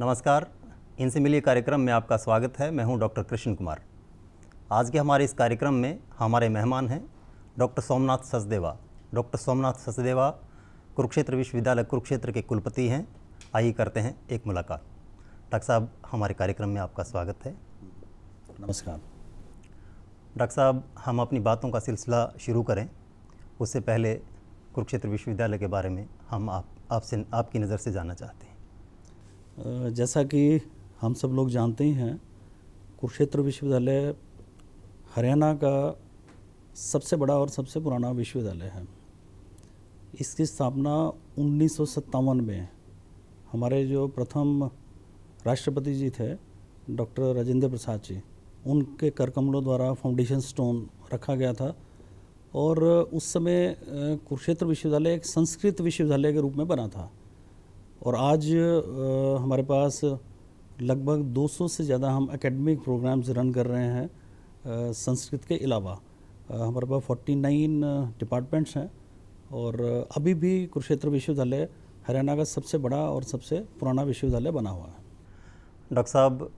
नमस्कार इनसे मिलिए कार्यक्रम में आपका स्वागत है मैं हूं डॉक्टर कृष्ण कुमार आज के हमारे इस कार्यक्रम में हमारे मेहमान हैं डॉक्टर सोमनाथ सचदेवा डॉक्टर सोमनाथ सचदेवा कुरुक्षेत्र विश्वविद्यालय कुरुक्षेत्र के कुलपति हैं आइए करते हैं एक मुलाकात डॉक्टर साहब हमारे कार्यक्रम में आपका स्वागत है नमस्कार डॉक्टर साहब हम अपनी बातों का सिलसिला शुरू करें उससे पहले कुरुक्षेत्र विश्वविद्यालय के बारे में हम आप आपसे आपकी नज़र से जानना चाहते हैं जैसा कि हम सब लोग जानते ही हैं कुरुक्षेत्र विश्वविद्यालय हरियाणा का सबसे बड़ा और सबसे पुराना विश्वविद्यालय है इसकी स्थापना उन्नीस में हमारे जो प्रथम राष्ट्रपति जी थे डॉक्टर राजेंद्र प्रसाद जी उनके करकमलों द्वारा फाउंडेशन स्टोन रखा गया था और उस समय कुरुक्षेत्र विश्वविद्यालय एक संस्कृत विश्वविद्यालय के रूप में बना था और आज आ, हमारे पास लगभग 200 से ज़्यादा हम एकेडमिक प्रोग्राम्स रन कर रहे हैं आ, संस्कृत के अलावा हमारे पास 49 डिपार्टमेंट्स हैं और अभी भी कुरुक्षेत्र विश्वविद्यालय हरियाणा का सबसे बड़ा और सबसे पुराना विश्वविद्यालय बना हुआ है डॉक्टर साहब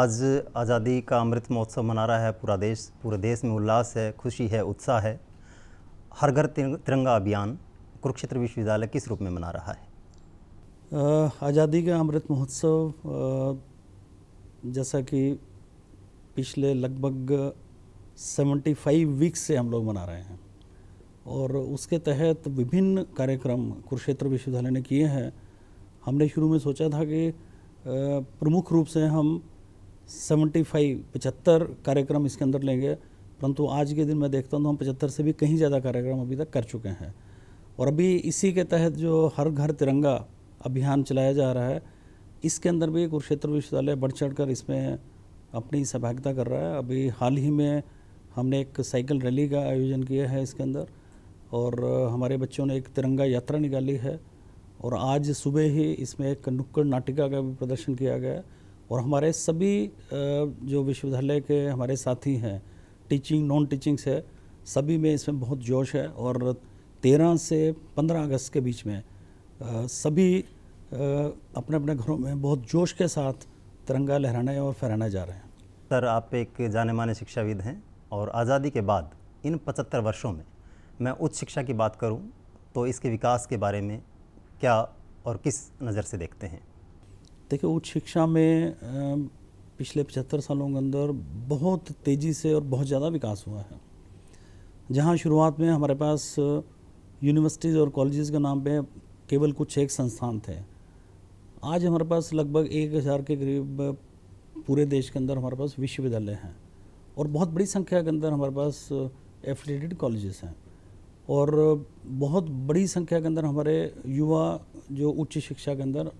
आज आज़ादी का अमृत महोत्सव मना रहा है पूरा देश पूरे देश में उल्लास है खुशी है उत्साह है हर घर तिरंगा अभियान कुरुक्षेत्र विश्वविद्यालय किस रूप में मना रहा है आज़ादी का अमृत महोत्सव जैसा कि पिछले लगभग 75 वीक्स से हम लोग मना रहे हैं और उसके तहत विभिन्न कार्यक्रम कुरुक्षेत्र विश्वविद्यालय ने किए हैं हमने शुरू में सोचा था कि प्रमुख रूप से हम 75 पचहत्तर कार्यक्रम इसके अंदर लेंगे परंतु आज के दिन मैं देखता हूँ तो हम पचहत्तर से भी कहीं ज़्यादा कार्यक्रम अभी तक कर चुके हैं और अभी इसी के तहत जो हर घर तिरंगा अभियान चलाया जा रहा है इसके अंदर भी कुरुक्षेत्र विश्वविद्यालय बढ़ चढ़ कर इसमें अपनी सहभागिता कर रहा है अभी हाल ही में हमने एक साइकिल रैली का आयोजन किया है इसके अंदर और हमारे बच्चों ने एक तिरंगा यात्रा निकाली है और आज सुबह ही इसमें एक नुक्कड़ नाटिका का भी प्रदर्शन किया गया और हमारे सभी जो विश्वविद्यालय के हमारे साथी हैं टीचिंग नॉन टीचिंग्स है सभी में इसमें बहुत जोश है और तेरह से पंद्रह अगस्त के बीच में सभी अपने अपने घरों में बहुत जोश के साथ तिरंगा लहराने और फहराने जा रहे हैं सर आप एक जाने माने शिक्षाविद हैं और आज़ादी के बाद इन पचहत्तर वर्षों में मैं उच्च शिक्षा की बात करूं तो इसके विकास के बारे में क्या और किस नज़र से देखते हैं देखिए उच्च शिक्षा में पिछले पचहत्तर सालों के अंदर बहुत तेज़ी से और बहुत ज़्यादा विकास हुआ है जहाँ शुरुआत में हमारे पास यूनिवर्सिटीज़ और कॉलेज़ के नाम पे केवल कुछ एक संस्थान थे आज हमारे पास लगभग एक हज़ार के करीब पूरे देश के अंदर हमारे पास विश्वविद्यालय हैं और बहुत बड़ी संख्या के अंदर हमारे पास एफिलेटेड कॉलेजेस हैं और बहुत बड़ी संख्या के अंदर हमारे युवा जो उच्च शिक्षा के अंदर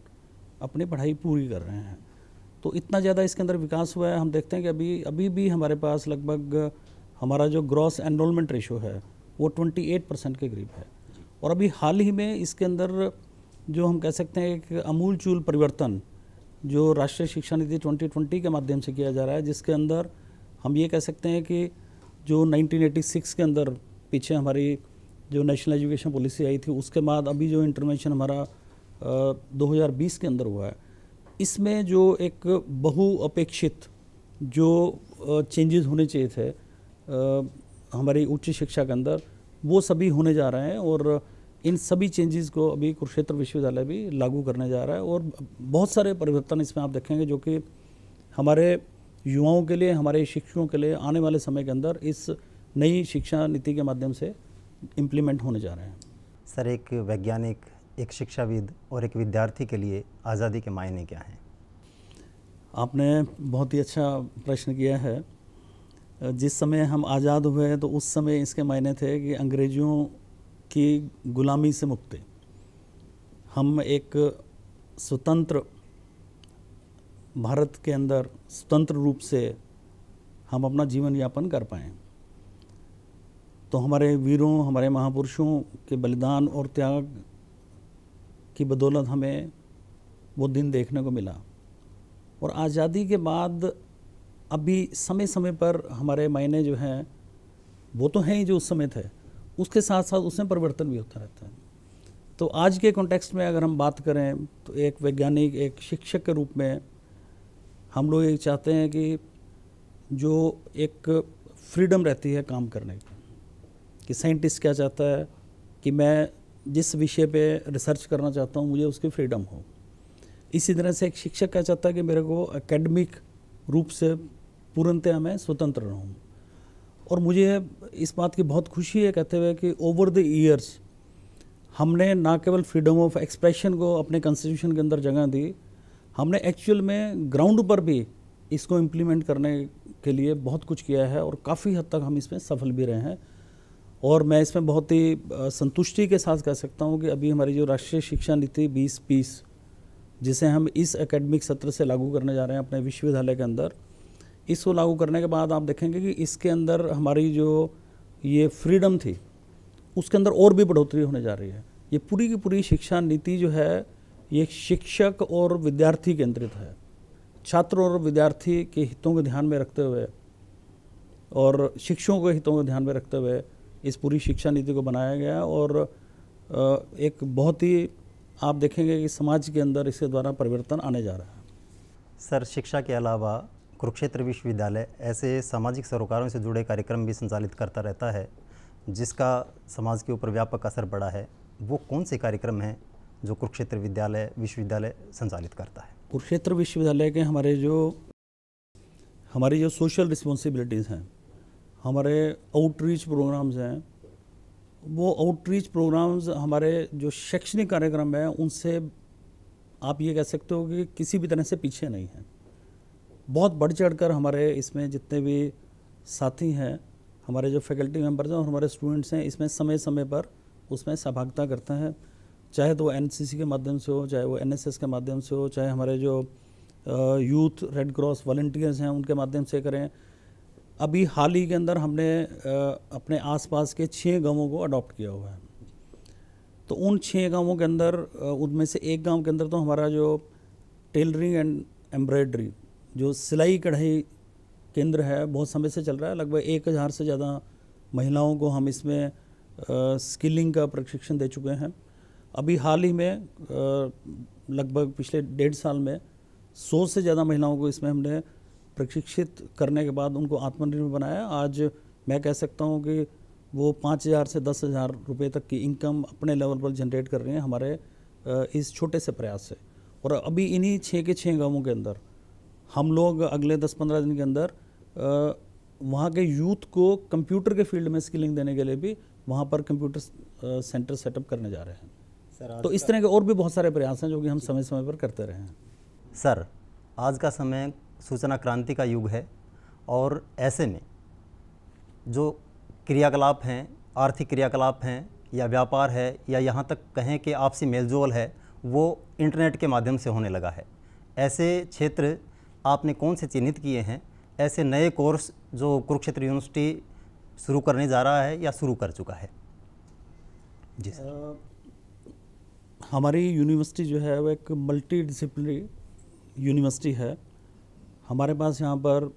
अपनी पढ़ाई पूरी कर रहे हैं तो इतना ज़्यादा इसके अंदर विकास हुआ है हम देखते हैं कि अभी अभी भी हमारे पास लगभग हमारा जो ग्रॉस एनरोलमेंट रेशो है वो 28 परसेंट के करीब है और अभी हाल ही में इसके अंदर जो हम कह सकते हैं एक अमूल चूल परिवर्तन जो राष्ट्रीय शिक्षा नीति 2020 के माध्यम से किया जा रहा है जिसके अंदर हम ये कह सकते हैं कि जो 1986 के अंदर पीछे हमारी जो नेशनल एजुकेशन पॉलिसी आई थी उसके बाद अभी जो इंटरवेंशन हमारा आ, 2020 के अंदर हुआ है इसमें जो एक बहु अपेक्षित जो चेंजेस होने चाहिए थे आ, हमारी उच्च शिक्षा के अंदर वो सभी होने जा रहे हैं और इन सभी चेंजेस को अभी कुरुक्षेत्र विश्वविद्यालय भी लागू करने जा रहा है और बहुत सारे परिवर्तन इसमें आप देखेंगे जो कि हमारे युवाओं के लिए हमारे शिक्षकों के लिए आने वाले समय के अंदर इस नई शिक्षा नीति के माध्यम से इम्प्लीमेंट होने जा रहे हैं सर एक वैज्ञानिक एक शिक्षाविद और एक विद्यार्थी के लिए आज़ादी के मायने क्या हैं आपने बहुत ही अच्छा प्रश्न किया है जिस समय हम आज़ाद हुए तो उस समय इसके मायने थे कि अंग्रेज़ों की गुलामी से मुक्ति हम एक स्वतंत्र भारत के अंदर स्वतंत्र रूप से हम अपना जीवन यापन कर पाएँ तो हमारे वीरों हमारे महापुरुषों के बलिदान और त्याग की बदौलत हमें वो दिन देखने को मिला और आज़ादी के बाद अभी समय समय पर हमारे मायने जो हैं वो तो हैं ही जो उस समय थे उसके साथ साथ उसमें परिवर्तन भी होता रहता है तो आज के कॉन्टेक्स्ट में अगर हम बात करें तो एक वैज्ञानिक एक शिक्षक के रूप में हम लोग ये चाहते हैं कि जो एक फ्रीडम रहती है काम करने की कि साइंटिस्ट क्या चाहता है कि मैं जिस विषय पे रिसर्च करना चाहता हूँ मुझे उसकी फ्रीडम हो इसी तरह से एक शिक्षक क्या चाहता है कि मेरे को एकेडमिक रूप से पूर्णतया मैं स्वतंत्र रहूँ और मुझे इस बात की बहुत खुशी है कहते हुए कि ओवर द ईयर्स हमने ना केवल फ्रीडम ऑफ एक्सप्रेशन को अपने कॉन्स्टिट्यूशन के अंदर जगह दी हमने एक्चुअल में ग्राउंड पर भी इसको इम्प्लीमेंट करने के लिए बहुत कुछ किया है और काफ़ी हद तक हम इसमें सफल भी रहे हैं और मैं इसमें बहुत ही संतुष्टि के साथ कह सकता हूँ कि अभी हमारी जो राष्ट्रीय शिक्षा नीति बीस बीस जिसे हम इस एकेडमिक सत्र से लागू करने जा रहे हैं अपने विश्वविद्यालय के अंदर इसको लागू करने के बाद आप देखेंगे कि इसके अंदर हमारी जो ये फ्रीडम थी उसके अंदर और भी बढ़ोतरी होने जा रही है ये पूरी की पूरी शिक्षा नीति जो है ये शिक्षक और विद्यार्थी केंद्रित है छात्र और विद्यार्थी के हितों को ध्यान में रखते हुए और शिक्षकों के हितों को ध्यान में रखते हुए इस पूरी शिक्षा नीति को बनाया गया और एक बहुत ही आप देखेंगे कि समाज के अंदर इसके द्वारा परिवर्तन आने जा रहा है सर शिक्षा के अलावा कुरुक्षेत्र विश्वविद्यालय ऐसे सामाजिक सरोकारों से जुड़े कार्यक्रम भी संचालित करता रहता है जिसका समाज के ऊपर व्यापक असर पड़ा है वो कौन से कार्यक्रम हैं जो कुरुक्षेत्र विद्यालय विश्वविद्यालय संचालित करता है कुरुक्षेत्र विश्वविद्यालय के हमारे जो हमारी जो सोशल रिस्पॉन्सिबिलिटीज़ हैं हमारे आउटरीच प्रोग्राम्स हैं वो आउटरीच प्रोग्राम्स हमारे जो शैक्षणिक कार्यक्रम हैं उनसे आप ये कह सकते हो कि किसी भी तरह से पीछे नहीं हैं बहुत बढ़ चढ़ कर हमारे इसमें जितने भी साथी हैं हमारे जो फैकल्टी मेम्बर्स हैं और हमारे स्टूडेंट्स हैं इसमें समय समय पर उसमें सहभागिता करते हैं चाहे तो एन के माध्यम से हो चाहे वो एन के माध्यम से हो चाहे हमारे जो यूथ रेड क्रॉस वॉल्टियर्स हैं उनके माध्यम से करें अभी हाल ही के अंदर हमने अपने आसपास के छः गांवों को अडॉप्ट किया हुआ है तो उन छः गांवों के अंदर उनमें से एक गांव के अंदर तो हमारा जो टेलरिंग एंड एम्ब्रॉयडरी जो सिलाई कढ़ाई केंद्र है बहुत समय से चल रहा है लगभग एक हज़ार से ज़्यादा महिलाओं को हम इसमें स्किलिंग का प्रशिक्षण दे चुके हैं अभी हाल ही में लगभग पिछले डेढ़ साल में सौ से ज़्यादा महिलाओं को इसमें हमने प्रशिक्षित करने के बाद उनको आत्मनिर्भर बनाया आज मैं कह सकता हूँ कि वो पाँच हज़ार से दस हज़ार रुपये तक की इनकम अपने लेवल पर जनरेट कर रही हैं हमारे इस छोटे से प्रयास से और अभी इन्हीं छः के छः गांवों के अंदर हम लोग अगले 10-15 दिन के अंदर वहाँ के यूथ को कंप्यूटर के फील्ड में स्किलिंग देने के लिए भी वहाँ पर कंप्यूटर सेंटर सेटअप करने जा रहे हैं सर तो इस तरह के और भी बहुत सारे प्रयास हैं जो कि हम समय समय पर करते रहे हैं सर आज का समय सूचना क्रांति का युग है और ऐसे में जो क्रियाकलाप हैं आर्थिक क्रियाकलाप हैं या व्यापार है या यहाँ तक कहें कि आपसी मेलजोल है वो इंटरनेट के माध्यम से होने लगा है ऐसे क्षेत्र आपने कौन से चिन्हित किए हैं ऐसे नए कोर्स जो कुरुक्षेत्र यूनिवर्सिटी शुरू करने जा रहा है या शुरू कर चुका है जी सर हमारी यूनिवर्सिटी जो है वो एक मल्टी डिसिप्लिनरी यूनिवर्सिटी है हमारे पास यहाँ पर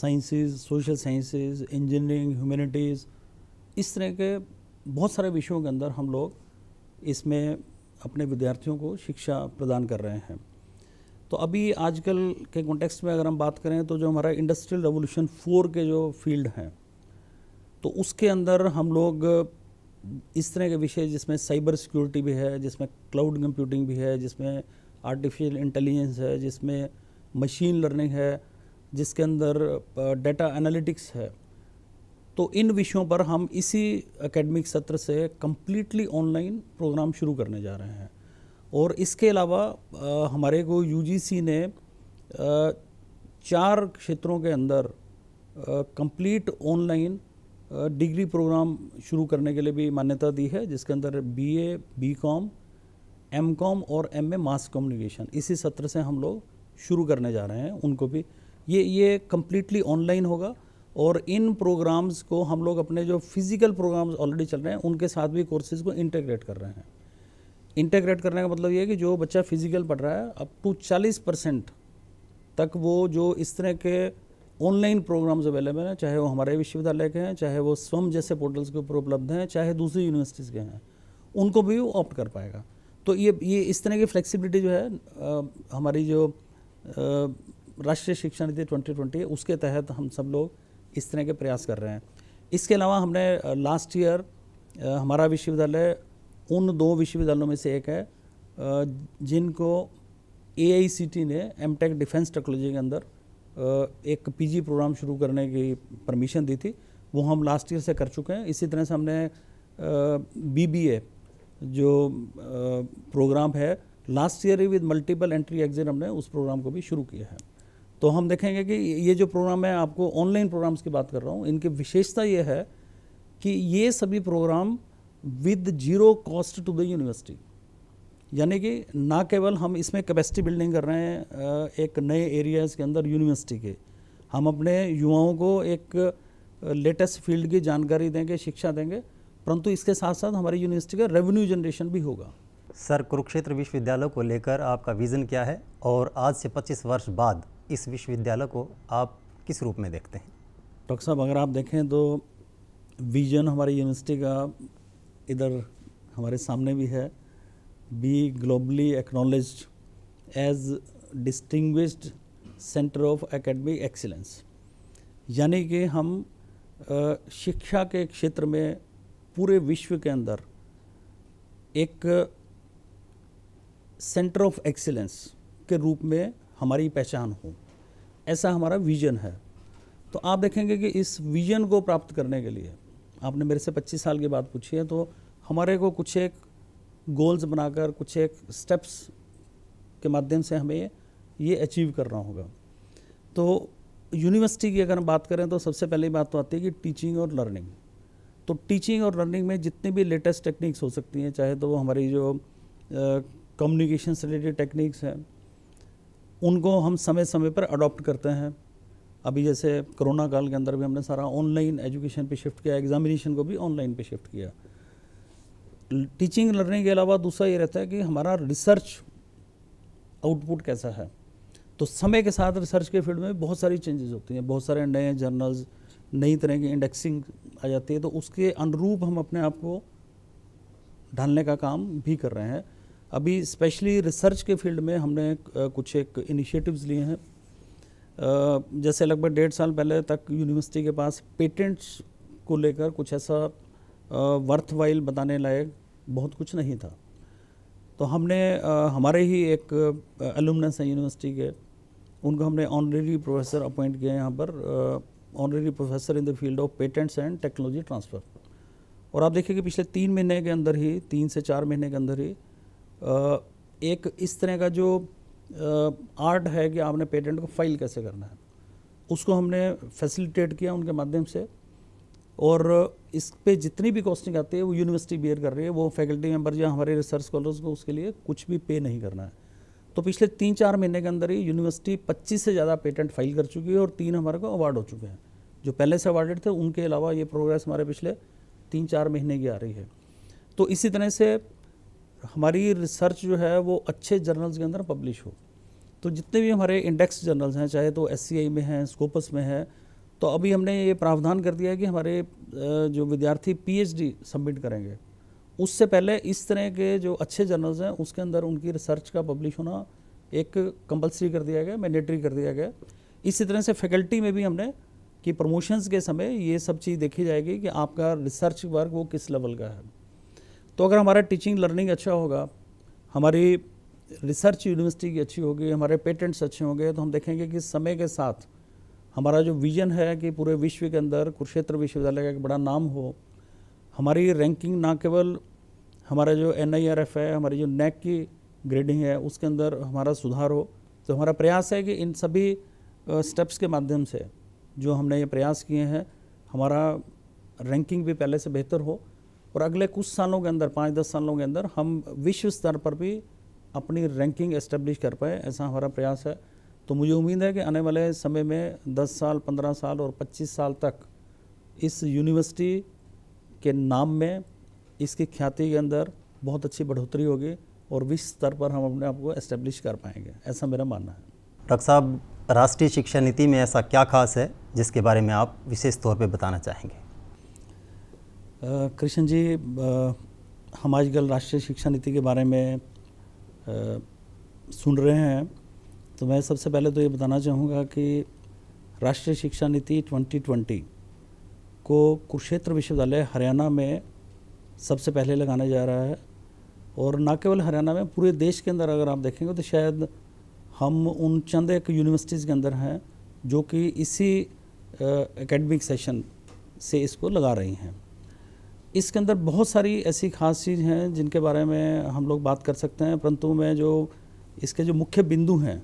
sciences, social sciences, engineering humanities इस तरह के बहुत सारे विषयों के अंदर हम लोग इसमें अपने विद्यार्थियों को शिक्षा प्रदान कर रहे हैं तो अभी आजकल के कॉन्टेक्स्ट में अगर हम बात करें तो जो हमारा इंडस्ट्रियल रेवोल्यूशन फोर के जो फील्ड हैं तो उसके अंदर हम लोग इस तरह के विषय जिसमें साइबर सिक्योरिटी भी है जिसमें क्लाउड कंप्यूटिंग भी है जिसमें आर्टिफिशियल इंटेलिजेंस है जिसमें मशीन लर्निंग है जिसके अंदर डेटा एनालिटिक्स है तो इन विषयों पर हम इसी एकेडमिक सत्र से कम्प्लीटली ऑनलाइन प्रोग्राम शुरू करने जा रहे हैं और इसके अलावा हमारे को यूजीसी ने चार क्षेत्रों के अंदर कंप्लीट ऑनलाइन डिग्री प्रोग्राम शुरू करने के लिए भी मान्यता दी है जिसके अंदर बीए, बीकॉम, एमकॉम और एमए मास कम्युनिकेशन इसी सत्र से हम लोग शुरू करने जा रहे हैं उनको भी ये ये कम्प्लीटली ऑनलाइन होगा और इन प्रोग्राम्स को हम लोग अपने जो फिज़िकल प्रोग्राम्स ऑलरेडी चल रहे हैं उनके साथ भी कोर्सेज़ को इंटेग्रेट कर रहे हैं इंटेग्रेट करने का मतलब ये है कि जो बच्चा फिजिकल पढ़ रहा है अप टू 40 परसेंट तक वो जो इस तरह के ऑनलाइन प्रोग्राम्स अवेलेबल हैं चाहे वो हमारे विश्वविद्यालय के हैं चाहे वो स्वम जैसे पोर्टल्स के ऊपर उपलब्ध हैं चाहे दूसरी यूनिवर्सिटीज़ के हैं उनको भी वो ऑप्ट कर पाएगा तो ये ये इस तरह की फ्लेक्सिबिलिटी जो है आ, हमारी जो राष्ट्रीय शिक्षा नीति ट्वेंटी ट्वेंटी उसके तहत हम सब लोग इस तरह के प्रयास कर रहे हैं इसके अलावा हमने लास्ट ईयर हमारा विश्वविद्यालय उन दो विश्वविद्यालयों में से एक है जिनको ए ने एम टेक डिफेंस टेक्नोलॉजी के अंदर एक पीजी प्रोग्राम शुरू करने की परमिशन दी थी वो हम लास्ट ईयर से कर चुके हैं इसी तरह से हमने बीबीए जो प्रोग्राम है last year with multiple entry exit हमने उस प्रोग्राम को भी शुरू किया है तो हम देखेंगे कि ये जो प्रोग्राम है आपको ऑनलाइन प्रोग्राम्स की बात कर रहा हूँ इनकी विशेषता ये है कि ये सभी program with zero cost to the university यानी कि ना केवल हम इसमें कैपेसिटी बिल्डिंग कर रहे हैं एक नए एरियाज़ के अंदर यूनिवर्सिटी के हम अपने युवाओं को एक लेटेस्ट फील्ड की जानकारी देंगे शिक्षा देंगे परंतु इसके साथ साथ हमारी यूनिवर्सिटी का रेवेन्यू जनरेशन भी होगा सर कुरुक्षेत्र विश्वविद्यालय को लेकर आपका विज़न क्या है और आज से 25 वर्ष बाद इस विश्वविद्यालय को आप किस रूप में देखते हैं डॉक्टर साहब अगर आप देखें तो विज़न हमारी यूनिवर्सिटी का इधर हमारे सामने भी है be globally acknowledge as distinguished centre of academic excellence यानी कि हम शिक्षा के क्षेत्र में पूरे विश्व के अंदर एक सेंटर ऑफ एक्सीलेंस के रूप में हमारी पहचान हो ऐसा हमारा विजन है तो आप देखेंगे कि इस विजन को प्राप्त करने के लिए आपने मेरे से 25 साल की बात पूछी है तो हमारे को कुछ एक गोल्स बनाकर कुछ एक स्टेप्स के माध्यम से हमें ये अचीव करना होगा तो यूनिवर्सिटी की अगर हम बात करें तो सबसे पहली बात तो आती है कि टीचिंग और लर्निंग तो टीचिंग और लर्निंग में जितनी भी लेटेस्ट टेक्निक्स हो सकती हैं चाहे तो हमारी जो कम्युनिकेशन से रिलेटेड टेक्निक्स हैं उनको हम समय समय पर अडॉप्ट करते हैं अभी जैसे कोरोना काल के अंदर भी हमने सारा ऑनलाइन एजुकेशन पे शिफ्ट किया एग्जामिनेशन को भी ऑनलाइन पे शिफ्ट किया टीचिंग लर्निंग के अलावा दूसरा ये रहता है कि हमारा रिसर्च आउटपुट कैसा है तो समय के साथ रिसर्च के फील्ड में बहुत सारी चेंजेस होती हैं बहुत सारे नए जर्नल्स नई तरह की इंडेक्सिंग आ जाती है तो उसके अनुरूप हम अपने आप को ढालने का काम भी कर रहे हैं अभी स्पेशली रिसर्च के फील्ड में हमने कुछ एक इनिशिएटिव्स लिए हैं जैसे लगभग डेढ़ साल पहले तक यूनिवर्सिटी के पास पेटेंट्स को लेकर कुछ ऐसा वर्थ वाइल बताने लायक बहुत कुछ नहीं था तो हमने हमारे ही एक एलुमनस हैं यूनिवर्सिटी के उनको हमने ऑनरेरी प्रोफेसर अपॉइंट किया यहाँ पर honorary professor in the field of patents and technology transfer और आप देखिए कि पिछले तीन महीने के अंदर ही तीन से चार महीने के अंदर ही एक इस तरह का जो आर्ट है कि आपने पेटेंट को फाइल कैसे करना है उसको हमने फैसिलिटेट किया उनके माध्यम से और इस पर जितनी भी कॉस्टिंग आती है वो यूनिवर्सिटी बियर कर रही है वो फैकल्टी मेम्बर या हमारे रिसर्च स्कॉलर्स को उसके लिए कुछ भी पे नहीं करना है तो पिछले तीन चार महीने के अंदर ही यूनिवर्सिटी 25 से ज़्यादा पेटेंट फाइल कर चुकी है और तीन हमारे को अवार्ड हो चुके हैं जो पहले से अवार्डेड थे उनके अलावा ये प्रोग्रेस हमारे पिछले तीन चार महीने की आ रही है तो इसी तरह से हमारी रिसर्च जो है वो अच्छे जर्नल्स के अंदर पब्लिश हो तो जितने भी हमारे इंडेक्स जर्नल्स हैं चाहे तो एस में हैं स्कोपस में है तो अभी हमने ये प्रावधान कर दिया है कि हमारे जो विद्यार्थी पीएचडी सबमिट करेंगे उससे पहले इस तरह के जो अच्छे जर्नल्स हैं उसके अंदर उनकी रिसर्च का पब्लिश होना एक कंपलसरी कर दिया गया मैंडेटरी कर दिया गया इसी तरह से फैकल्टी में भी हमने कि प्रमोशंस के समय ये सब चीज़ देखी जाएगी कि आपका रिसर्च वर्क वो किस लेवल का है तो अगर हमारा टीचिंग लर्निंग अच्छा होगा हमारी रिसर्च यूनिवर्सिटी की अच्छी होगी हमारे पेटेंट्स अच्छे होंगे तो हम देखेंगे कि समय के साथ हमारा जो विज़न है कि पूरे विश्व के अंदर कुरुक्षेत्र विश्वविद्यालय का एक बड़ा नाम हो हमारी रैंकिंग ना केवल हमारा जो एन है हमारी जो नेक की ग्रेडिंग है उसके अंदर हमारा सुधार हो तो हमारा प्रयास है कि इन सभी स्टेप्स के माध्यम से जो हमने ये प्रयास किए हैं हमारा रैंकिंग भी पहले से बेहतर हो और अगले कुछ सालों के अंदर पाँच दस सालों के अंदर हम विश्व स्तर पर भी अपनी रैंकिंग एस्टेब्लिश कर पाए ऐसा हमारा प्रयास है तो मुझे उम्मीद है कि आने वाले समय में 10 साल 15 साल और 25 साल तक इस यूनिवर्सिटी के नाम में इसकी ख्याति के अंदर बहुत अच्छी बढ़ोतरी होगी और विश्व स्तर पर हम अपने आप को एस्टेब्लिश कर पाएंगे ऐसा मेरा मानना है डॉक्टर साहब राष्ट्रीय शिक्षा नीति में ऐसा क्या खास है जिसके बारे में आप विशेष तौर पर बताना चाहेंगे कृष्ण जी आ, हम आजकल राष्ट्रीय शिक्षा नीति के बारे में आ, सुन रहे हैं तो मैं सबसे पहले तो ये बताना चाहूँगा कि राष्ट्रीय शिक्षा नीति 2020 को कुरुक्षेत्र विश्वविद्यालय हरियाणा में सबसे पहले लगाने जा रहा है और ना केवल हरियाणा में पूरे देश के अंदर अगर आप देखेंगे तो शायद हम उन चंद एक यूनिवर्सिटीज़ के अंदर हैं जो कि इसी एकेडमिक सेशन से इसको लगा रही हैं इसके अंदर बहुत सारी ऐसी खास चीज़ हैं जिनके बारे में हम लोग बात कर सकते हैं परंतु मैं जो इसके जो मुख्य बिंदु हैं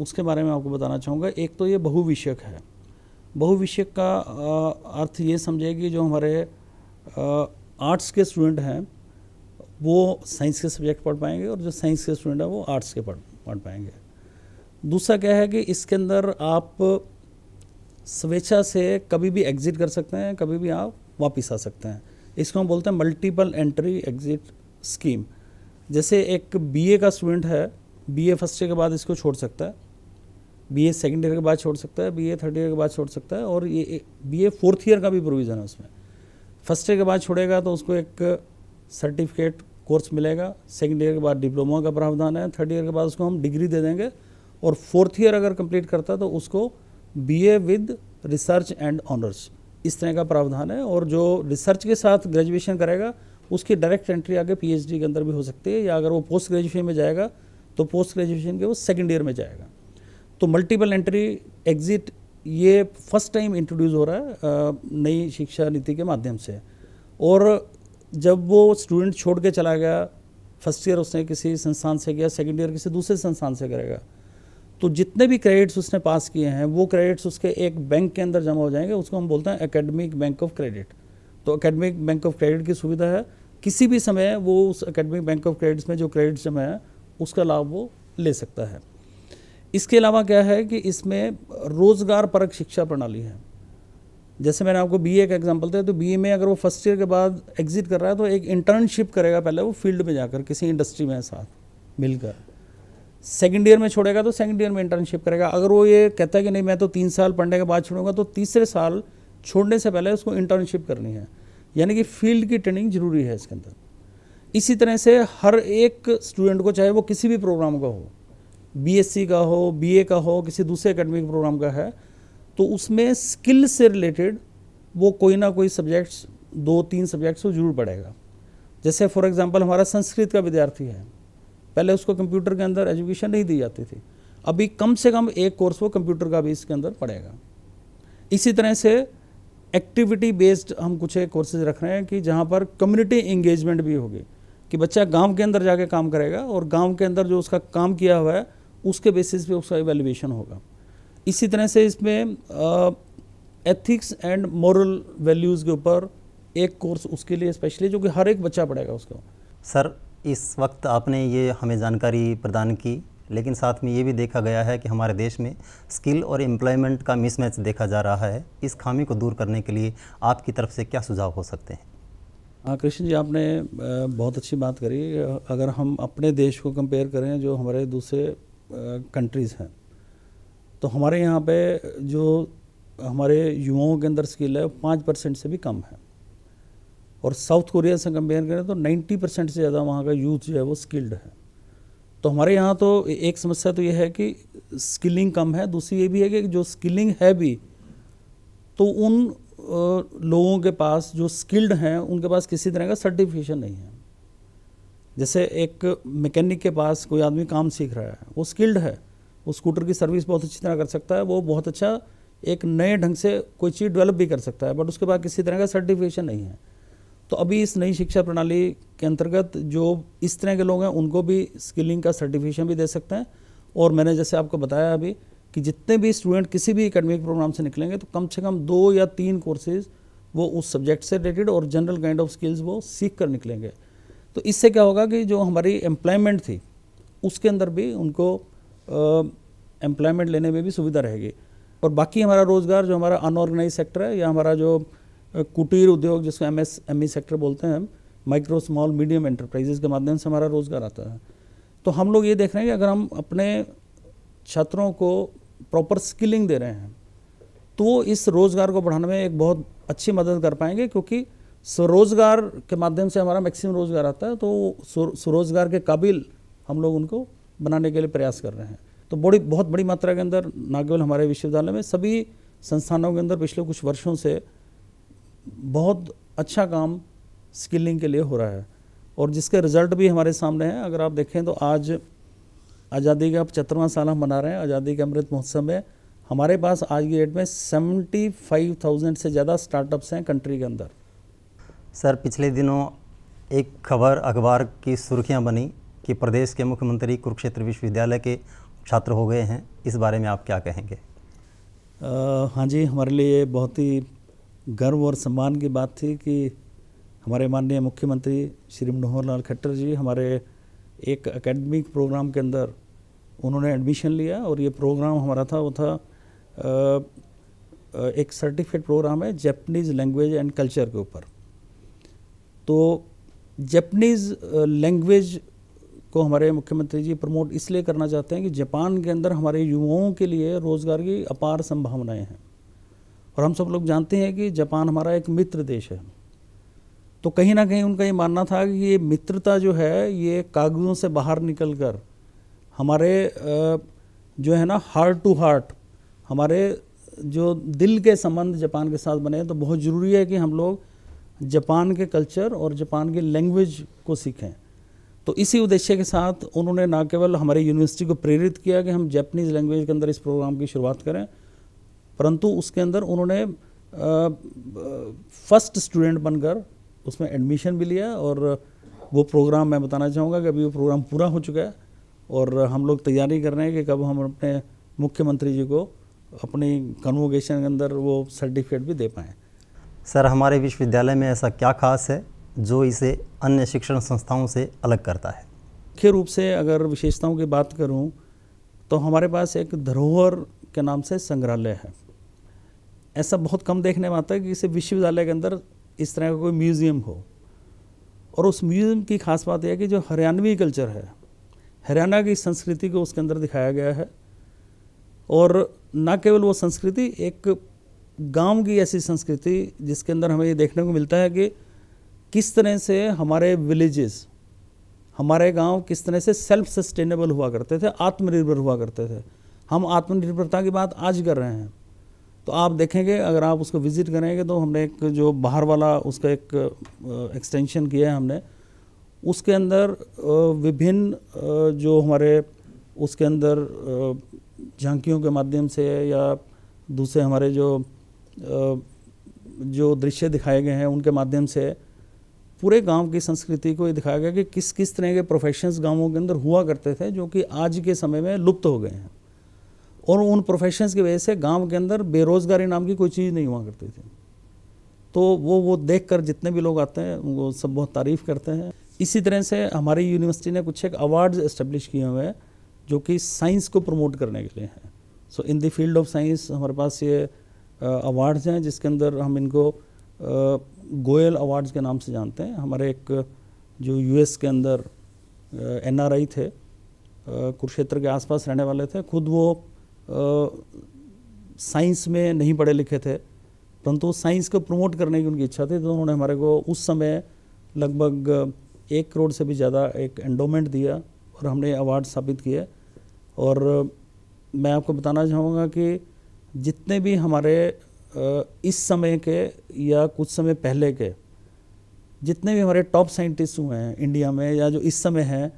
उसके बारे में आपको बताना चाहूँगा एक तो ये बहुविषयक है बहुविषयक का अर्थ ये समझे कि जो हमारे आर्ट्स के स्टूडेंट हैं वो साइंस के सब्जेक्ट पढ़ पाएंगे और जो साइंस के स्टूडेंट हैं वो आर्ट्स के पढ़ पढ़ पाएंगे दूसरा क्या है कि इसके अंदर आप स्वेच्छा से कभी भी एग्ज़िट कर सकते हैं कभी भी आप वापस आ सकते हैं इसको हम बोलते हैं मल्टीपल एंट्री एग्ज़िट स्कीम जैसे एक बीए का स्टूडेंट है बीए फर्स्ट ईयर के बाद इसको छोड़ सकता है बी ए सेकेंड ईयर के बाद छोड़ सकता है बी ए थर्ड ईयर के बाद छोड़ सकता है और ये बी ए फोर्थ ईयर का भी प्रोविज़न है उसमें फर्स्ट ईयर के बाद छोड़ेगा तो उसको एक सर्टिफिकेट कोर्स मिलेगा सेकेंड ईयर के बाद डिप्लोमा का प्रावधान है थर्ड ईयर के बाद उसको हम डिग्री दे देंगे और फोर्थ ईयर अगर कंप्लीट करता है तो उसको B A with research and honours इस तरह का प्रावधान है और जो रिसर्च के साथ ग्रेजुएशन करेगा उसकी डायरेक्ट एंट्री आगे पीएचडी के अंदर भी हो सकती है या अगर वो पोस्ट ग्रेजुएशन में जाएगा तो पोस्ट ग्रेजुएशन के वो सेकेंड ईयर में जाएगा तो मल्टीपल एंट्री एग्जिट ये फर्स्ट टाइम इंट्रोड्यूस हो रहा है नई शिक्षा नीति के माध्यम से और जब वो स्टूडेंट छोड़ के चला गया फर्स्ट ईयर उसने किसी संस्थान से किया सेकेंड ईयर किसी दूसरे संस्थान से करेगा तो जितने भी क्रेडिट्स उसने पास किए हैं वो क्रेडिट्स उसके एक बैंक के अंदर जमा हो जाएंगे उसको हम बोलते हैं एकेडमिक बैंक ऑफ क्रेडिट तो एकेडमिक बैंक ऑफ क्रेडिट की सुविधा है किसी भी समय वो उस एकेडमिक बैंक ऑफ क्रेडिट्स में जो क्रेडिट्स जमा है उसका लाभ वो ले सकता है इसके अलावा क्या है कि इसमें रोज़गार परक शिक्षा प्रणाली है जैसे मैंने आपको बीए का एग्जांपल दिया तो बीए में अगर वो फर्स्ट ईयर के बाद एग्जिट कर रहा है तो एक इंटर्नशिप करेगा पहले वो फील्ड में जाकर किसी इंडस्ट्री में साथ मिलकर सेकेंड ईयर में छोड़ेगा तो सेकेंड ईयर में इंटर्नशिप करेगा अगर वो ये कहता है कि नहीं मैं तो तीन साल पढ़ने के बाद छोड़ूंगा तो तीसरे साल छोड़ने से पहले उसको इंटर्नशिप करनी है यानी कि फील्ड की ट्रेनिंग जरूरी है इसके अंदर इसी तरह से हर एक स्टूडेंट को चाहे वो किसी भी प्रोग्राम का हो बीएससी का हो बीए का हो किसी दूसरे एकेडमिक प्रोग्राम का है तो उसमें स्किल से रिलेटेड वो कोई ना कोई सब्जेक्ट्स दो तीन सब्जेक्ट्स वो जरूर पढ़ेगा जैसे फॉर एग्जांपल हमारा संस्कृत का विद्यार्थी है पहले उसको कंप्यूटर के अंदर एजुकेशन नहीं दी जाती थी अभी कम से कम एक कोर्स वो कंप्यूटर का भी इसके अंदर पढ़ेगा इसी तरह से एक्टिविटी बेस्ड हम कुछ एक कोर्सेज रख रहे हैं कि जहाँ पर कम्युनिटी इंगेजमेंट भी होगी कि बच्चा गांव के अंदर जाके काम करेगा और गांव के अंदर जो उसका काम किया हुआ है उसके बेसिस पे उसका एवेल्युएशन होगा इसी तरह से इसमें एथिक्स एंड मॉरल वैल्यूज़ के ऊपर एक कोर्स उसके लिए स्पेशली जो कि हर एक बच्चा पढ़ेगा उसको सर इस वक्त आपने ये हमें जानकारी प्रदान की लेकिन साथ में ये भी देखा गया है कि हमारे देश में स्किल और एम्प्लॉयमेंट का मिसमैच देखा जा रहा है इस खामी को दूर करने के लिए आपकी तरफ से क्या सुझाव हो सकते हैं हाँ कृष्ण जी आपने बहुत अच्छी बात करी अगर हम अपने देश को कंपेयर करें जो हमारे दूसरे कंट्रीज़ हैं तो हमारे यहाँ पे जो हमारे युवाओं के अंदर स्किल है पाँच परसेंट से भी कम है और साउथ कोरिया से कंपेयर करें तो नाइन्टी परसेंट से ज़्यादा वहाँ का यूथ जो है वो स्किल्ड है तो हमारे यहाँ तो एक समस्या तो ये है कि स्किलिंग कम है दूसरी ये भी है कि जो स्किलिंग है भी तो उन लोगों के पास जो स्किल्ड हैं उनके पास किसी तरह का सर्टिफिकेशन नहीं है जैसे एक मैकेनिक के पास कोई आदमी काम सीख रहा है वो स्किल्ड है वो स्कूटर की सर्विस बहुत अच्छी तरह कर सकता है वो बहुत अच्छा एक नए ढंग से कोई चीज़ डेवलप भी कर सकता है बट उसके बाद किसी तरह का सर्टिफिकेशन नहीं है तो अभी इस नई शिक्षा प्रणाली के अंतर्गत जो इस तरह के लोग हैं उनको भी स्किलिंग का सर्टिफिकेशन भी दे सकते हैं और मैंने जैसे आपको बताया अभी कि जितने भी स्टूडेंट किसी भी एकेडमिक प्रोग्राम से निकलेंगे तो कम से कम दो या तीन कोर्सेज वो उस सब्जेक्ट से रिलेटेड और जनरल काइंड ऑफ स्किल्स वो सीख कर निकलेंगे तो इससे क्या होगा कि जो हमारी एम्प्लॉयमेंट थी उसके अंदर भी उनको एम्प्लॉयमेंट लेने में भी सुविधा रहेगी और बाकी हमारा रोज़गार जो हमारा अनऑर्गेनाइज सेक्टर है या हमारा जो कुटीर उद्योग जिसको M S M E sector बोलते हैं हम माइक्रो स्मॉल मीडियम एंटरप्राइजेज के माध्यम से हमारा रोज़गार आता है तो हम लोग ये देख रहे हैं कि अगर हम अपने छात्रों को प्रॉपर स्किलिंग दे रहे हैं तो इस रोज़गार को बढ़ाने में एक बहुत अच्छी मदद कर पाएंगे क्योंकि स्वरोजगार के माध्यम से हमारा मैक्सिमम रोजगार आता है तो स्वरोजगार के काबिल हम लोग उनको बनाने के लिए प्रयास कर रहे हैं तो बड़ी बहुत बड़ी मात्रा के अंदर ना केवल हमारे विश्वविद्यालय में सभी संस्थानों के अंदर पिछले कुछ वर्षों से बहुत अच्छा काम स्किलिंग के लिए हो रहा है और जिसके रिजल्ट भी हमारे सामने हैं अगर आप देखें तो आज आज़ादी का पचहत्तरवां साल हम मना रहे हैं आज़ादी के अमृत महोत्सव में हमारे पास आज की डेट में सेवेंटी फाइव थाउजेंड से ज़्यादा स्टार्टअप्स हैं कंट्री के अंदर सर पिछले दिनों एक खबर अखबार की सुर्खियां बनी कि प्रदेश के मुख्यमंत्री कुरुक्षेत्र विश्वविद्यालय के छात्र हो गए हैं इस बारे में आप क्या कहेंगे आ, हाँ जी हमारे लिए बहुत ही गर्व और सम्मान की बात थी कि हमारे माननीय मुख्यमंत्री श्री मनोहर लाल खट्टर जी हमारे एक एकेडमिक प्रोग्राम के अंदर उन्होंने एडमिशन लिया और ये प्रोग्राम हमारा था वो था आ, एक सर्टिफिकेट प्रोग्राम है जैपनीज़ लैंग्वेज एंड कल्चर के ऊपर तो जपनीज़ लैंग्वेज uh, को हमारे मुख्यमंत्री जी प्रमोट इसलिए करना चाहते हैं कि जापान के अंदर हमारे युवाओं के लिए रोज़गार की अपार संभावनाएं हैं और हम सब लोग जानते हैं कि जापान हमारा एक मित्र देश है तो कहीं ना कहीं उनका ये मानना था कि ये मित्रता जो है ये कागज़ों से बाहर निकल कर हमारे uh, जो है ना हार्ट टू हार्ट हमारे जो दिल के संबंध जापान के साथ बने तो बहुत ज़रूरी है कि हम लोग जापान के कल्चर और जापान की लैंग्वेज को सीखें तो इसी उद्देश्य के साथ उन्होंने ना केवल हमारी यूनिवर्सिटी को प्रेरित किया कि हम जैपनीज़ लैंग्वेज के अंदर इस प्रोग्राम की शुरुआत करें परंतु उसके अंदर उन्होंने फर्स्ट स्टूडेंट बनकर उसमें एडमिशन भी लिया और वो प्रोग्राम मैं बताना चाहूँगा कि अभी वो प्रोग्राम पूरा हो चुका है और हम लोग तैयारी कर रहे हैं कि कब हम अपने मुख्यमंत्री जी को अपनी कन्वोकेशन के अंदर वो सर्टिफिकेट भी दे पाएँ सर हमारे विश्वविद्यालय में ऐसा क्या खास है जो इसे अन्य शिक्षण संस्थाओं से अलग करता है मुख्य रूप से अगर विशेषताओं की बात करूं तो हमारे पास एक धरोहर के नाम से संग्रहालय है ऐसा बहुत कम देखने में आता है कि इसे विश्वविद्यालय के अंदर इस तरह का कोई म्यूज़ियम हो और उस म्यूज़ियम की खास बात यह है कि जो हरियाणवी कल्चर है हरियाणा की संस्कृति को उसके अंदर दिखाया गया है और न केवल वो संस्कृति एक गांव की ऐसी संस्कृति जिसके अंदर हमें ये देखने को मिलता है कि किस तरह से हमारे विलेजेस हमारे गांव किस तरह से सेल्फ सस्टेनेबल हुआ करते थे आत्मनिर्भर हुआ करते थे हम आत्मनिर्भरता की बात आज कर रहे हैं तो आप देखेंगे अगर आप उसको विज़िट करेंगे तो हमने एक जो बाहर वाला उसका एक एक्सटेंशन किया है हमने उसके अंदर विभिन्न जो हमारे उसके अंदर झांकियों के माध्यम से या दूसरे हमारे जो जो दृश्य दिखाए गए हैं उनके माध्यम से पूरे गांव की संस्कृति को ये दिखाया गया कि किस किस तरह के प्रोफेशंस गांवों के अंदर हुआ करते थे जो कि आज के समय में लुप्त हो गए हैं और उन प्रोफेशंस की वजह से गांव के अंदर बेरोज़गारी नाम की कोई चीज़ नहीं हुआ करती थी तो वो वो देख कर जितने भी लोग आते हैं वो सब बहुत तारीफ़ करते हैं इसी तरह से हमारी यूनिवर्सिटी ने कुछ एक अवार्ड्स इस्टेब्लिश किए हुए हैं जो कि साइंस को प्रमोट करने के लिए हैं so in the field of science हमारे पास ये अवार्ड्स हैं जिसके अंदर हम इनको गोयल अवार्ड्स के नाम से जानते हैं हमारे एक जो यूएस के अंदर एनआरआई थे कुरुक्षेत्र के आसपास रहने वाले थे खुद वो साइंस में नहीं पढ़े लिखे थे परंतु साइंस को प्रमोट करने की उनकी इच्छा थी तो उन्होंने हमारे को उस समय लगभग एक करोड़ से भी ज़्यादा एक एंडोमेंट दिया और हमने अवार्ड स्थापित किए और मैं आपको बताना चाहूँगा कि जितने भी हमारे इस समय के या कुछ समय पहले के जितने भी हमारे टॉप साइंटिस्ट हुए हैं इंडिया में या जो इस समय हैं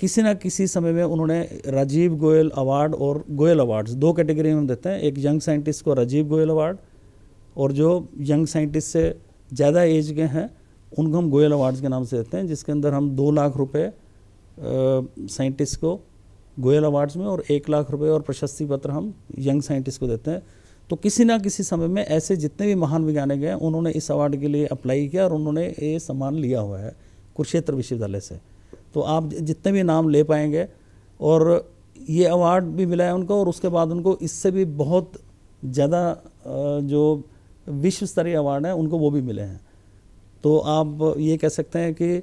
किसी ना किसी समय में उन्होंने राजीव गोयल अवार्ड और गोयल अवार्ड्स दो कैटेगरी में देते हैं एक यंग साइंटिस्ट को राजीव गोयल अवार्ड और जो यंग साइंटिस्ट से ज़्यादा एज के हैं उनको हम गोयल अवार्ड्स के नाम से देते हैं जिसके अंदर हम दो लाख रुपये साइंटिस्ट को गोयल अवार्ड्स में और एक लाख रुपए और प्रशस्ति पत्र हम यंग साइंटिस्ट को देते हैं तो किसी ना किसी समय में ऐसे जितने भी महान वैज्ञानिक हैं उन्होंने इस अवार्ड के लिए अप्लाई किया और उन्होंने ये सम्मान लिया हुआ है कुरुक्षेत्र विश्वविद्यालय से तो आप जितने भी नाम ले पाएंगे और ये अवार्ड भी मिला है उनको और उसके बाद उनको इससे भी बहुत ज़्यादा जो विश्व स्तरीय अवार्ड हैं उनको वो भी मिले हैं तो आप ये कह सकते हैं कि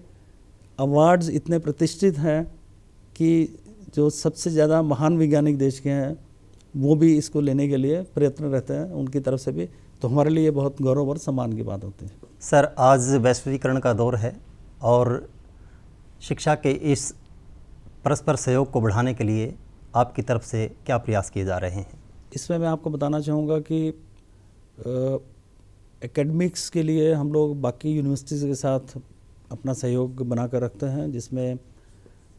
अवार्ड्स इतने प्रतिष्ठित हैं कि जो सबसे ज़्यादा महान वैज्ञानिक देश के हैं वो भी इसको लेने के लिए प्रयत्न रहते हैं उनकी तरफ से भी तो हमारे लिए बहुत गौरव और सम्मान की बात होती है सर आज वैश्वीकरण का दौर है और शिक्षा के इस परस्पर सहयोग को बढ़ाने के लिए आपकी तरफ से क्या प्रयास किए जा रहे हैं इसमें मैं आपको बताना चाहूँगा कि एकेडमिक्स के लिए हम लोग बाकी यूनिवर्सिटीज़ के साथ अपना सहयोग बना कर रखते हैं जिसमें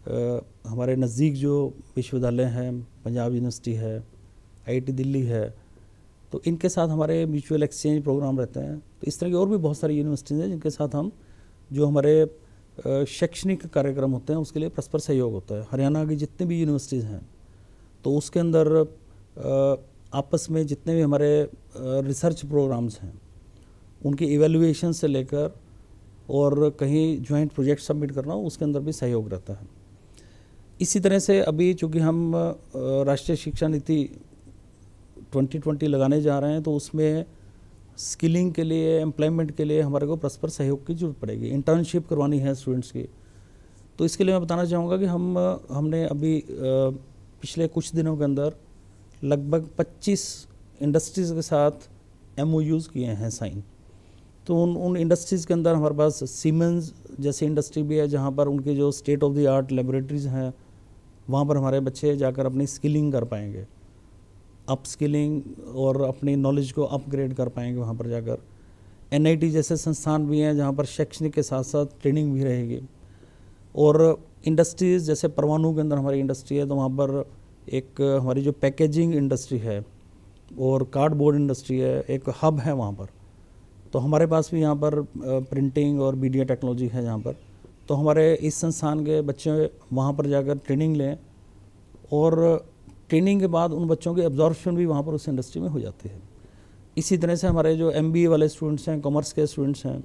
हमारे नज़दीक जो विश्वविद्यालय हैं पंजाब यूनिवर्सिटी है आईआईटी दिल्ली है तो इनके साथ हमारे म्यूचुअल एक्सचेंज प्रोग्राम रहते हैं तो इस तरह की और भी बहुत सारी यूनिवर्सिटीज़ हैं जिनके साथ हम जो हमारे शैक्षणिक कार्यक्रम होते हैं उसके लिए परस्पर सहयोग होता है हरियाणा की जितनी भी यूनिवर्सिटीज़ हैं तो उसके अंदर आपस में जितने भी हमारे रिसर्च प्रोग्राम्स हैं उनकी इवेलुएशन से लेकर और कहीं जॉइंट प्रोजेक्ट सबमिट करना हो उसके अंदर भी सहयोग रहता है इसी तरह से अभी चूँकि हम राष्ट्रीय शिक्षा नीति 2020 लगाने जा रहे हैं तो उसमें स्किलिंग के लिए एम्प्लॉयमेंट के लिए हमारे को परस्पर सहयोग की जरूरत पड़ेगी इंटर्नशिप करवानी है स्टूडेंट्स की तो इसके लिए मैं बताना चाहूँगा कि हम हमने अभी पिछले कुछ दिनों के अंदर लगभग 25 इंडस्ट्रीज़ के साथ एम किए हैं साइन तो उन उन इंडस्ट्रीज़ के अंदर हमारे पास सीमेंस जैसी इंडस्ट्री भी है जहाँ पर उनके जो state of the art laboratories हैं वहाँ पर हमारे बच्चे जाकर अपनी स्किलिंग कर पाएंगे अप स्किलिंग और अपनी नॉलेज को अपग्रेड कर पाएंगे वहाँ पर जाकर एन जैसे संस्थान भी हैं जहाँ पर शैक्षणिक के साथ साथ ट्रेनिंग भी रहेगी और इंडस्ट्रीज़ जैसे परमाणु के अंदर हमारी इंडस्ट्री है तो वहाँ पर एक हमारी जो पैकेजिंग इंडस्ट्री है और कार्डबोर्ड इंडस्ट्री है एक हब है वहाँ पर तो हमारे पास भी यहाँ पर प्रिंटिंग और मीडिया टेक्नोलॉजी है यहाँ पर तो हमारे इस संस्थान के बच्चे वहाँ पर जाकर ट्रेनिंग लें और ट्रेनिंग के बाद उन बच्चों की एब्जॉर्बेशन भी वहाँ पर उस इंडस्ट्री में हो जाती है इसी तरह से हमारे जो एम वाले स्टूडेंट्स हैं कॉमर्स के स्टूडेंट्स हैं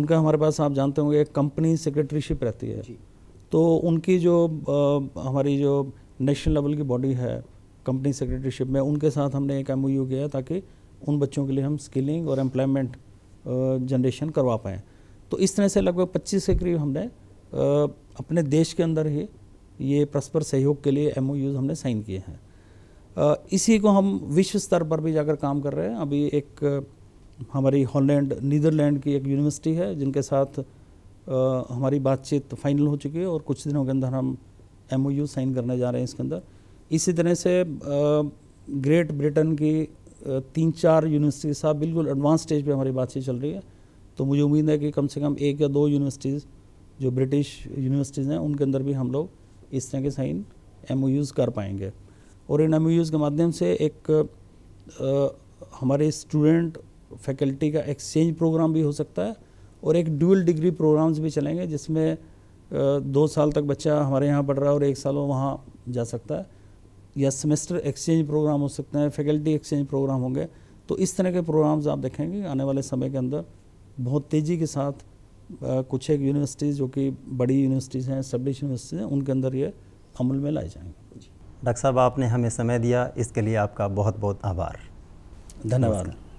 उनका हमारे पास आप जानते होंगे एक कंपनी सेक्रेटरीशिप रहती है तो उनकी जो आ, हमारी जो नेशनल लेवल की बॉडी है कंपनी सेक्रेटरीशिप में उनके साथ हमने एक एम किया ताकि उन बच्चों के लिए हम स्किलिंग और एम्प्लॉयमेंट जनरेशन करवा पाएँ तो इस तरह से लगभग पच्चीस के करीब हमने अपने देश के अंदर ही ये परस्पर सहयोग के लिए एम हमने साइन किए हैं इसी को हम विश्व स्तर पर भी जाकर काम कर रहे हैं अभी एक हमारी हॉलैंड नीदरलैंड की एक यूनिवर्सिटी है जिनके साथ आ, हमारी बातचीत फाइनल हो चुकी है और कुछ दिनों के अंदर हम एम साइन करने जा रहे हैं इसके अंदर इसी तरह से आ, ग्रेट ब्रिटेन की तीन चार यूनिवर्सिटी के साथ बिल्कुल एडवांस स्टेज पे हमारी बातचीत चल रही है तो मुझे उम्मीद है कि कम से कम एक या दो यूनिवर्सिटीज़ जो ब्रिटिश यूनिवर्सिटीज़ हैं उनके अंदर भी हम लोग इस तरह के साइन एम कर पाएंगे और इन एम के माध्यम से एक आ, हमारे स्टूडेंट फैकल्टी का एक्सचेंज प्रोग्राम भी हो सकता है और एक ड्यूल डिग्री प्रोग्राम्स भी चलेंगे जिसमें आ, दो साल तक बच्चा हमारे यहाँ पढ़ रहा है और एक साल वो वहाँ जा सकता है या सेमेस्टर एक्सचेंज प्रोग्राम हो सकते हैं फैकल्टी एक्सचेंज प्रोग्राम होंगे तो इस तरह के प्रोग्राम्स आप देखेंगे आने वाले समय के अंदर बहुत तेज़ी के साथ कुछ एक यूनिवर्सिटीज़ जो कि बड़ी यूनिवर्सिटीज़ हैं सब यूनिवर्सिटीज़ हैं उनके अंदर ये अमल में लाए जाएंगे डॉक्टर साहब आपने हमें समय दिया इसके लिए आपका बहुत बहुत आभार धन्यवाद